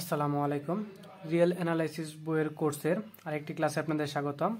আসসালামু আলাইকুম real analysis বইয়ের কোর্সের আরেকটি ক্লাসে আপনাদের স্বাগতম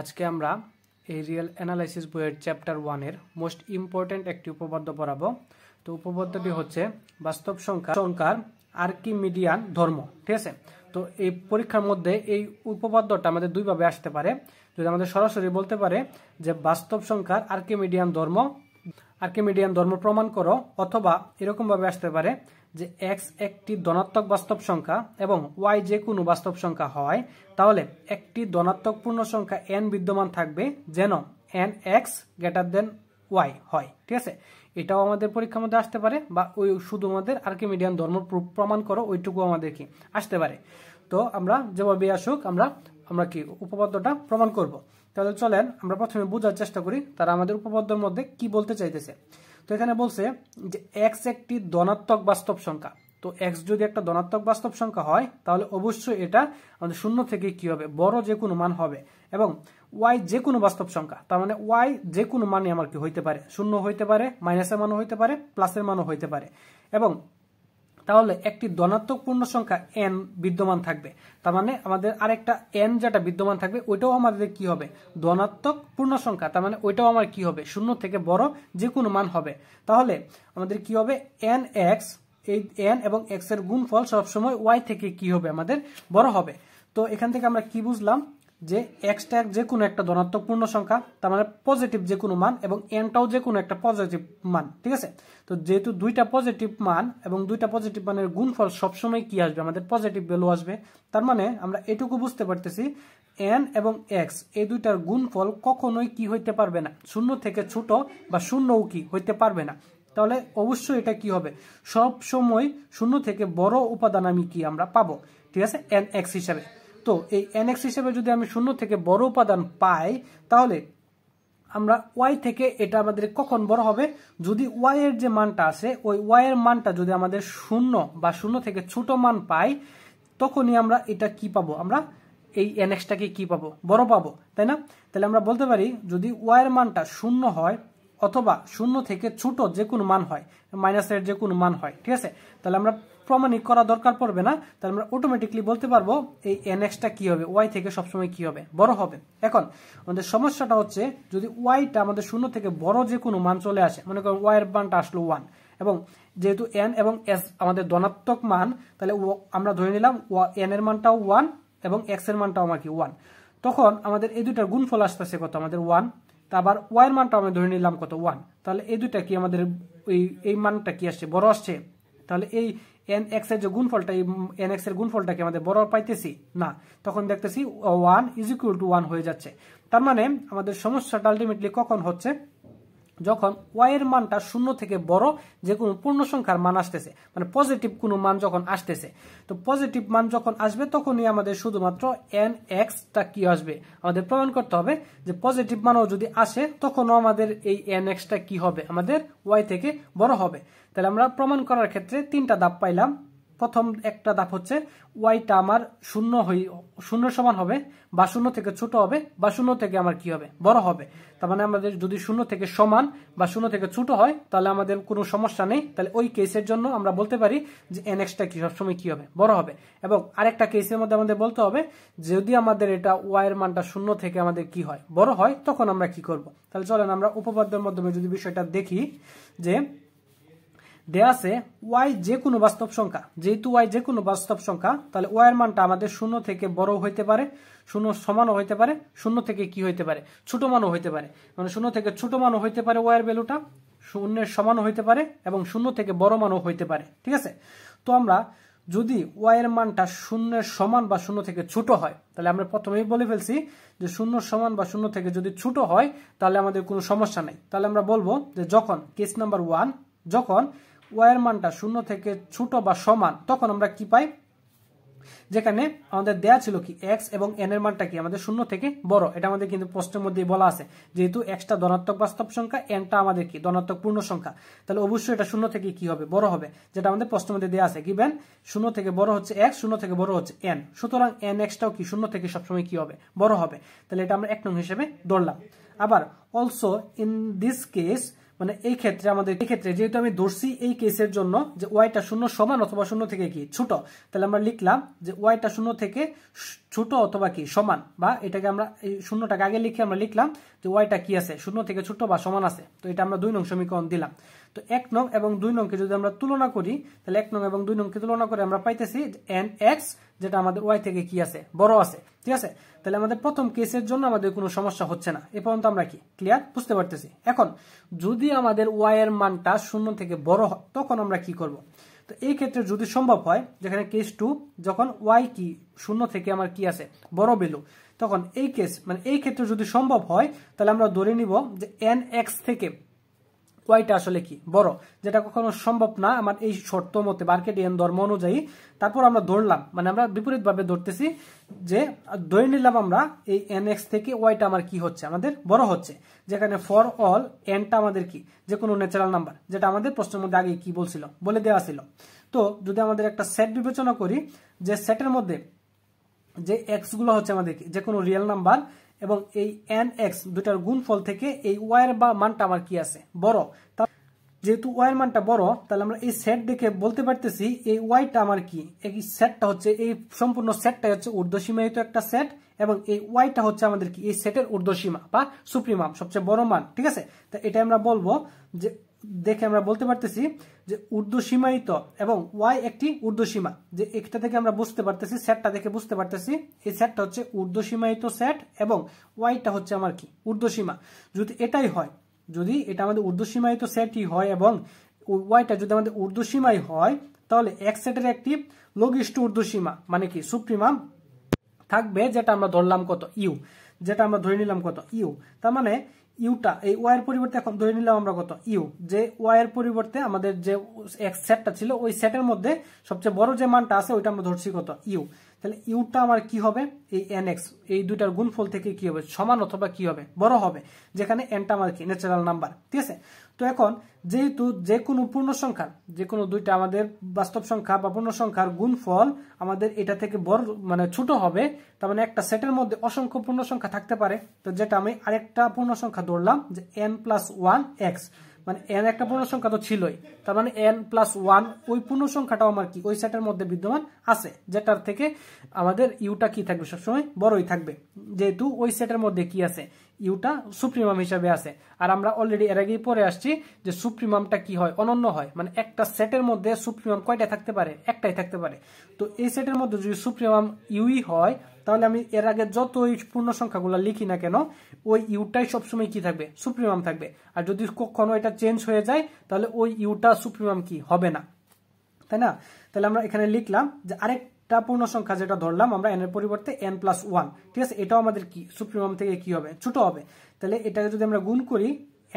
আজকে আমরা এই রিয়েল অ্যানালাইসিস বইয়ের চ্যাপ্টার ওয়ানের মোস্ট ইম্পর্ট্যান্ট একটি উপপাদ্য পড়াবো তো উপপাদ্যটি হচ্ছে বাস্তব সংখ্যা সংখ্যার আর্কিমিডিয়ান ধর্ম ঠিক আছে তো এই পরীক্ষার মধ্যে এই উপপাদ্যটা আমাদের দুইভাবে আসতে পারে যদি আমাদের সরাসরি বলতে পারে যে বাস্তব সংখ্যার আর্কিমিডিয়ান ধর্ম আর্কিমিডিয়ান ধর্ম প্রমাণ করো অথবা এরকমভাবে আসতে পারে যে এক্স একটি ধনাত্মক বাস্তব সংখ্যা এবং ওয়াই যে কোনো বাস্তব সংখ্যা হয় তাহলে একটি ধনাত্মক পূর্ণ সংখ্যা এন বিদ্যমান থাকবে যেন N X greater than Y হয় ঠিক আছে এটাও আমাদের পরীক্ষার মধ্যে আসতে পারে বা ওই শুধু আমাদের আর্কিমিডিয়ান ধর্ম প্রমাণ করো ওইটুকু আমাদের কি আসতে পারে তো আমরা যেভাবে আসুক আমরা আমরা কি উপপাদ্যটা প্রমাণ করব তাহলে চলেন আমরা প্রথমে বোঝার চেষ্টা করি তারা আমাদের উপপাদ্যের মধ্যে কি বলতে চাইতেছে তো এখানে বলছে যে এক্স একটি ধনাত্মক বাস্তব সংখ্যা তো এক্স যদি একটা ধনাত্মক বাস্তব সংখ্যা হয় তাহলে অবশ্যই এটা আমাদের শূন্য থেকে কি হবে বড় যে কোনো মান হবে এবং ওয়াই যে কোনো বাস্তব সংখ্যা তার মানে ওয়াই যে কোনো মানে আমার কি হইতে পারে শূন্য হইতে পারে মাইনাসের মানও হইতে পারে প্লাসের মানও হইতে পারে এবং তাহলে একটি ধনাত্মক পূর্ণ সংখ্যা এন বিদ্যমান থাকবে তার মানে আমাদের আরেকটা এন যেটা বিদ্যমান থাকবে ওইটাও আমাদের কি হবে ধনাত্মক পূর্ণ সংখ্যা তার মানে ওইটাও আমার কি হবে শূন্য থেকে বড় যে কোনো মান হবে তাহলে আমাদের কি হবে এন এক্স এই এন এবং এক্স এর গুণফল সবসময় ওয়াই থেকে কি হবে আমাদের বড় হবে তো এখান থেকে আমরা কি বুঝলাম যে এক্সটা যে কোনো একটা ধনাত্মক পূর্ণ সংখ্যা তার মানে পজিটিভ যে কোনো মান এবং এনটাও যে কোনো একটা পজিটিভ মান ঠিক আছে তো যেহেতু দুইটা পজিটিভ মান এবং দুইটা পজিটিভ মানের গুণফল সবসময় কি আসবে আমাদের পজিটিভ ভ্যালু আসবে তার মানে আমরা এটুকু বুঝতে পারতেছি এন এবং এক্স এই দুইটার গুণফল কখনোই কি হইতে পারবে না শূন্য থেকে ছোট বা শূন্যও কি হইতে পারবে না তাহলে অবশ্যই এটা কি হবে সব সময় শূন্য থেকে বড় উপাদান আমি কি আমরা পাবো ঠিক আছে এন এক্স হিসাবে তো এই এনএক্স হিসেবে যদি আমি শূন্য থেকে বড় উপাদান পাই তাহলে আমরা ওয়াই থেকে এটা আমাদের কখন বড় হবে যদি ওয়াই এর যে মানটা আছে ওই ওয়াই এর মানটা যদি আমাদের শূন্য বা শূন্য থেকে ছোট মান পাই তখনই আমরা এটা কি পাবো আমরা এই এনএক্সটাকে কি পাবো বড় পাবো তাই না তাহলে আমরা বলতে পারি যদি ওয়াই এর মানটা শূন্য হয় অথবা শূন্য থেকে ছোট যে কোনো মান হয় মাইনাসের যে কোনো মান হয় ঠিক আছে তাহলে আমরা প্রমাণিক করা দরকার পড়বে না তাহলে আমরা অটোমেটিকলি বলতে পারবো এই এনএক্সটা কি হবে ওয়াই থেকে সবসময় কি হবে বড় হবে এখন আমাদের সমস্যাটা হচ্ছে যদি ওয়াইটা আমাদের শূন্য থেকে বড় যে কোনো মান চলে আসে মনে করেন এর মানটা আসলো ওয়ান এবং যেহেতু এন এবং এস আমাদের ধনাত্মক মান তাহলে আমরা ধরে নিলাম এন এর মানটাও ওয়ান এবং এক্স এর মানটাও আমার কি ওয়ান তখন আমাদের এই দুটার গুণফল আসতেছে কত আমাদের ওয়ান তা আবার ওয়াইয়ের মানটা আমরা ধরে নিলাম কত ওয়ান তাহলে এই দুইটা কি আমাদের ওই এই মানটা কি আসছে বড় আসছে তাহলে এই এন এক্স এর যে গুণফলটা এই এন এক্স এর গুণফলটাকে আমাদের বড় পাইতেছি না তখন দেখতেছি one is equal to one হয়ে যাচ্ছে তার মানে আমাদের সমস্যাটা আলটিমেটলি কখন হচ্ছে যখন ওয়াই এর মানটা শূন্য থেকে বড় যে কোনো পূর্ণ সংখ্যার মান আসতেছে মানে পজিটিভ কোনো মান যখন আসতেছে তো পজিটিভ মান যখন আসবে তখনই আমাদের শুধুমাত্র এন এক্সটা কি আসবে আমাদের প্রমাণ করতে হবে যে পজিটিভ মানও যদি আসে তখনও আমাদের এই এন এক্সটা কি হবে আমাদের ওয়াই থেকে বড় হবে তাহলে আমরা প্রমাণ করার ক্ষেত্রে তিনটা দাপ পাইলাম প্রথম একটা ধাপ হচ্ছে ওয়াইটা আমার শূন্য হই শূন্য সমান হবে বা শূন্য থেকে ছোট হবে বা শূন্য থেকে আমার কি হবে বড় হবে তার মানে আমাদের যদি শূন্য থেকে সমান বা শূন্য থেকে ছোট হয় তাহলে আমাদের কোনো সমস্যা নেই তাহলে ওই কেসের জন্য আমরা বলতে পারি যে এনএক্সটা কি সবসময় কি হবে বড় হবে এবং আরেকটা কেসের মধ্যে আমাদের বলতে হবে যদি আমাদের এটা ওয়াইয়ের মানটা শূন্য থেকে আমাদের কি হয় বড় হয় তখন আমরা কি করব তাহলে চলেন আমরা উপপাদ্যের মাধ্যমে যদি বিষয়টা দেখি যে দেয়া আছে ওয়াই যে কোনো বাস্তব সংখ্যা যেহেতু ওয়াই যে কোনো বাস্তব সংখ্যা তাহলে ওয়াই এর মানটা আমাদের শূন্য থেকে বড় হইতে পারে শূন্য সমানও হইতে পারে শূন্য থেকে কি হইতে পারে ছোট মানও হইতে পারে মানে শূন্য থেকে ছোট মানও হইতে পারে ওয়াই এর ভ্যালুটা শূন্যের সমানও হইতে পারে এবং শূন্য থেকে বড় মানও হইতে পারে ঠিক আছে তো আমরা যদি ওয়াই এর মানটা শূন্যের সমান বা শূন্য থেকে ছোট হয় তাহলে আমরা প্রথমেই বলে ফেলছি যে শূন্য সমান বা শূন্য থেকে যদি ছোট হয় তাহলে আমাদের কোনো সমস্যা নেই তাহলে আমরা বলবো যে যখন কেস নাম্বার ওয়ান যখন ওয়ের মানটা শূন্য থেকে ছোট বা সমান তখন আমরা কি পাই যেখানে আমাদের দেয়া ছিল কি এক্স এবং এন এর মানটা কি আমাদের শূন্য থেকে বড় এটা আমাদের কিন্তু প্রশ্নের মধ্যেই বলা আছে যেহেতু এক্সটা ধনাত্মক বাস্তব সংখ্যা এনটা আমাদের কি ধনাত্মক পূর্ণ সংখ্যা তাহলে অবশ্যই এটা শূন্য থেকে কি হবে বড় হবে যেটা আমাদের প্রশ্নের মধ্যে দেওয়া আছে গিভেন শূন্য থেকে বড় হচ্ছে এক্স শূন্য থেকে বড় হচ্ছে এন সুতরাং এন এক্সটাও কি শূন্য থেকে সবসময় কি হবে বড় হবে তাহলে এটা আমরা এক নং হিসেবে ধরলাম আবার অলসো ইন দিস কেস মানে এই ক্ষেত্রে আমাদের এই ক্ষেত্রে যেহেতু আমি ধরছি এই কেসের জন্য যে ওয়াইটা শূন্য সমান অথবা শূন্য থেকে কি ছোট তাহলে আমরা লিখলাম যে ওয়াইটা শূন্য থেকে ছোট অথবা কি সমান বা এটাকে আমরা এই শূন্যটাকে আগে লিখে আমরা লিখলাম যে ওয়াইটা কি আছে শূন্য থেকে ছোট বা সমান আছে তো এটা আমরা দুই নং সমীকরণ দিলাম তো এক নং এবং দুই নংকে যদি আমরা তুলনা করি তাহলে এক নং এবং দুই নংকে তুলনা করে আমরা পাইতেছি এন এক্স যেটা আমাদের ওয়াই থেকে কি আছে বড় আছে ঠিক আছে তাহলে আমাদের প্রথম কেসের জন্য আমাদের কোনো সমস্যা হচ্ছে না এ পর্যন্ত আমরা কি ক্লিয়ার বুঝতে পারতেছি এখন যদি আমাদের ওয়াই এর মানটা শূন্য থেকে বড় হয় তখন আমরা কি করব তো এই ক্ষেত্রে যদি সম্ভব হয় যেখানে কেস টু যখন ওয়াই কি শূন্য থেকে আমার কি আছে বড় বেলু তখন এই কেস মানে এই ক্ষেত্রে যদি সম্ভব হয় তাহলে আমরা ধরে নিব যে এন এক্স থেকে কয়টা আসলে কি বড় যেটা কখনো সম্ভব না আমার এই শর্ত মতে মার্কেটিয়ান ধর্ম অনুযায়ী তারপর আমরা ধরলাম মানে আমরা বিপরীতভাবে ধরতেছি যে ধরে নিলাম আমরা এই এন এক্স থেকে ওয়াইটা আমার কি হচ্ছে আমাদের বড় হচ্ছে যেখানে ফর অল এনটা আমাদের কি যে কোনো ন্যাচারাল নাম্বার যেটা আমাদের প্রশ্নের মধ্যে আগে কি বলছিল বলে দেওয়া ছিল তো যদি আমাদের একটা সেট বিবেচনা করি যে সেটের মধ্যে যে এক্সগুলো হচ্ছে আমাদের যে কোনো রিয়েল নাম্বার এবং এই এন এক্স দুটার গুণফল থেকে এই ওয়াইয়ের বা মানটা আমার কি আছে বড় যেহেতু ওয়াইয়ের মানটা বড় তাহলে আমরা এই সেট দেখে বলতে পারতেছি এই ওয়াইটা আমার কি এই সেটটা হচ্ছে এই সম্পূর্ণ সেটটাই হচ্ছে ঊর্ধ্বসীমায়িত একটা সেট এবং এই ওয়াইটা হচ্ছে আমাদের কি এই সেটের ঊর্ধ্বসীমা বা সুপ্রিমাম সবচেয়ে বড় মান ঠিক আছে তো এটা আমরা বলবো যে দেখে আমরা বলতে পারতেছি যে ঊর্ধ্ব সীমায়িত এবং ওয়াই একটি উর্দু সীমা যে একটা থেকে আমরা বুঝতে পারতেছি সেটটা দেখে বুঝতে পারতেছি এই সেটটা হচ্ছে ঊর্ধ্ব সীমায়িত সেট এবং ওয়াইটা হচ্ছে আমার কি উর্দু সীমা যদি এটাই হয় যদি এটা আমাদের ঊর্ধ্ব সীমায়িত সেটই হয় এবং ওয়াইটা যদি আমাদের ঊর্ধ্ব সীমাই হয় তাহলে এক সেটের একটি লঘিষ্ঠ উর্দু সীমা মানে কি সুপ্রিমাম থাকবে যেটা আমরা ধরলাম কত ইউ যেটা আমরা ধরে নিলাম কত ইউ তার মানে ইউটা এই ওয়ার পরিবর্তে এখন ধরে নিলাম আমরা কত ইউ যে ওয়ার পরিবর্তে আমাদের যে এক সেটটা ছিল ওই সেটের মধ্যে সবচেয়ে বড় যে মানটা আছে ওইটা আমরা ধরছি কত ইউ তাহলে ইউটা আমার কি হবে এই এন এক্স এই দুইটার গুণফল থেকে কি হবে সমান অথবা কি হবে বড় হবে যেখানে এনটা আমার কি ন্যাচারাল নাম্বার ঠিক আছে তো এখন যেহেতু যে কোনো পূর্ণ সংখ্যার যে কোনো দুইটা আমাদের বাস্তব সংখ্যা বা পূর্ণ সংখ্যার গুণফল আমাদের এটা থেকে বড় মানে ছোট হবে তার মানে একটা সেটের মধ্যে অসংখ্য পূর্ণ সংখ্যা থাকতে পারে তো যেটা আমি আরেকটা পূর্ণ সংখ্যা ধরলাম যে এন প্লাস ওয়ান এক্স মানে এন একটা পূর্ণ সংখ্যা তো ছিলই তার মানে এন প্লাস ওয়ান ওই পূর্ণ সংখ্যাটাও আমার কি ওই সেটের মধ্যে বিদ্যমান আছে যেটার থেকে আমাদের ইউটা কি থাকবে সবসময় বড়ই থাকবে যেহেতু ওই সেটের মধ্যে কি আছে ইউটা সুপ্রিমাম হিসাবে আছে আর আমরা অলরেডি এর আগেই পরে আসছি যে সুপ্রিমামটা কি হয় অনন্য হয় মানে একটা সেটের মধ্যে সুপ্রিমাম কয়টা থাকতে পারে একটাই থাকতে পারে তো এই সেটের মধ্যে যদি সুপ্রিমাম ইউই হয় তাহলে আমি এর আগে যত ওই পূর্ণ সংখ্যাগুলো লিখি না কেন ওই ইউটাই সবসময় কি থাকবে সুপ্রিমাম থাকবে আর যদি কখনো এটা চেঞ্জ হয়ে যায় তাহলে ওই ইউটা সুপ্রিমাম কি হবে না তাই না তাহলে আমরা এখানে লিখলাম যে আরেক একটা পূর্ণ সংখ্যা যেটা ধরলাম আমরা এন এর পরিবর্তে এন প্লাস ওয়ান ঠিক আছে এটাও আমাদের কি সুপ্রিমাম থেকে কি হবে ছোট হবে তাহলে এটাকে যদি আমরা গুণ করি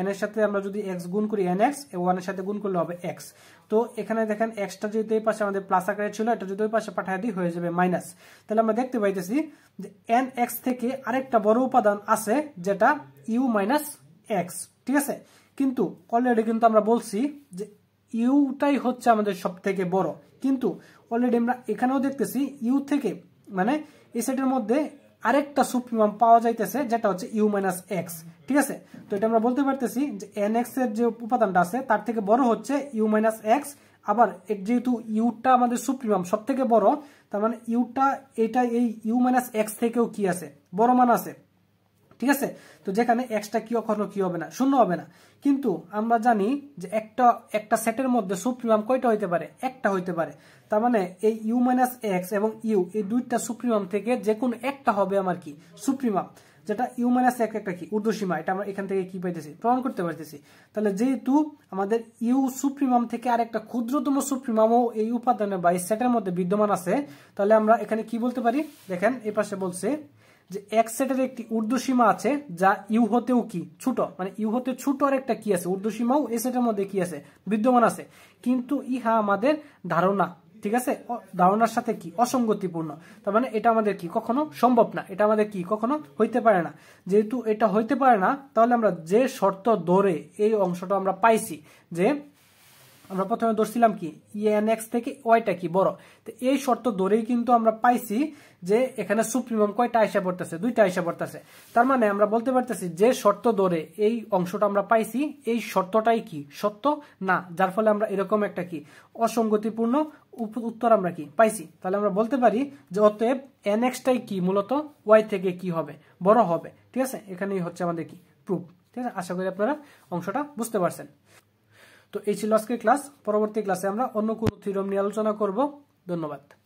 এন এর সাথে আমরা যদি এক্স গুণ করি এন এক্স ওয়ান এর সাথে গুণ করলে হবে এক্স তো এখানে দেখেন এক্সটা যদি ওই পাশে আমাদের প্লাস আকারে ছিল এটা যদি ওই পাশে পাঠিয়ে দিই হয়ে যাবে মাইনাস তাহলে আমরা দেখতে পাইতেছি যে এন এক্স থেকে আরেকটা বড় উপাদান আছে যেটা ইউ মাইনাস এক্স ঠিক আছে কিন্তু অলরেডি কিন্তু আমরা বলছি যে ইউটাই হচ্ছে আমাদের সব থেকে বড় কিন্তু অলরেডি আমরা এখানেও দেখতেছি ইউ থেকে মানে এই সেটের মধ্যে আরেকটা সুপ্রিমাম পাওয়া যাইতেছে যেটা হচ্ছে ইউ মাইনাস এক্স ঠিক আছে তো এটা আমরা বলতে পারতেছি যে এন এক্স এর যে উপাদানটা আছে তার থেকে বড় হচ্ছে ইউ মাইনাস এক্স আবার যেহেতু ইউটা আমাদের সুপ্রিমাম সব থেকে বড় তার মানে ইউটা এটা এই ইউ মাইনাস এক্স থেকেও কি আছে বড় মান আছে ঠিক আছে তো যেখানে এক্সটা কি কখনো কি হবে না শূন্য হবে না কিন্তু আমরা জানি যে একটা একটা সেটের মধ্যে সুপ্রিমাম কয়টা হইতে পারে একটা হইতে পারে তার মানে এই ইউ মাইনাস এক্স এবং ইউ এই দুইটা সুপ্রিমাম থেকে যে কোনো একটা হবে আমার কি সুপ্রিমাম যেটা ইউ মাইনাস এক একটা কি ঊর্ধ্বসীমা এটা আমরা এখান থেকে কি পাইতেছি প্রমাণ করতে পারতেছি তাহলে যেহেতু আমাদের ইউ সুপ্রিমাম থেকে আরেকটা ক্ষুদ্রতম সুপ্রিমামও এই উপাদানে বা এই সেটের মধ্যে বিদ্যমান আছে তাহলে আমরা এখানে কি বলতে পারি দেখেন এ পাশে বলছে যে এক্সেটের একটি ঊর্ধ্বসীমা আছে যা ইউ হতেও কি ছোট মানে ইউ হতে ছোট আর একটা কি আছে ঊর্ধ্বসীমাও এসেটের মধ্যে কি আছে বিদ্যমান আছে কিন্তু ইহা আমাদের ধারণা ঠিক আছে ধারণার সাথে কি অসঙ্গতিপূর্ণ তার মানে এটা আমাদের কি কখনো সম্ভব না এটা আমাদের কি কখনো হইতে পারে না যেহেতু এটা হইতে পারে না তাহলে আমরা যে শর্ত ধরে এই অংশটা আমরা পাইছি যে আমরা প্রথমে ধরছিলাম কি ইএন e এক্স থেকে ওয়াইটা কি বড় তো এই শর্ত ধরেই কিন্তু আমরা পাইছি যে এখানে সুপ্রিমাম কয়টা আইসা পড়তেছে দুইটা আইসা পড়তেছে তার মানে আমরা বলতে পারতেছি যে শর্ত ধরে এই অংশটা আমরা পাইছি এই শর্তটাই কি সত্য না যার ফলে আমরা এরকম একটা কি অসঙ্গতিপূর্ণ উত্তর আমরা কি পাইছি তাহলে আমরা বলতে পারি যে অতএব এন এক্সটাই কি মূলত ওয়াই থেকে কি হবে বড় হবে ঠিক আছে এখানেই হচ্ছে আমাদের কি প্রুফ ঠিক আছে আশা করি আপনারা অংশটা বুঝতে পারছেন তো এই ছিল আজকে ক্লাস পরবর্তী ক্লাসে আমরা অন্য কোনো থিরম নিয়ে আলোচনা করব ধন্যবাদ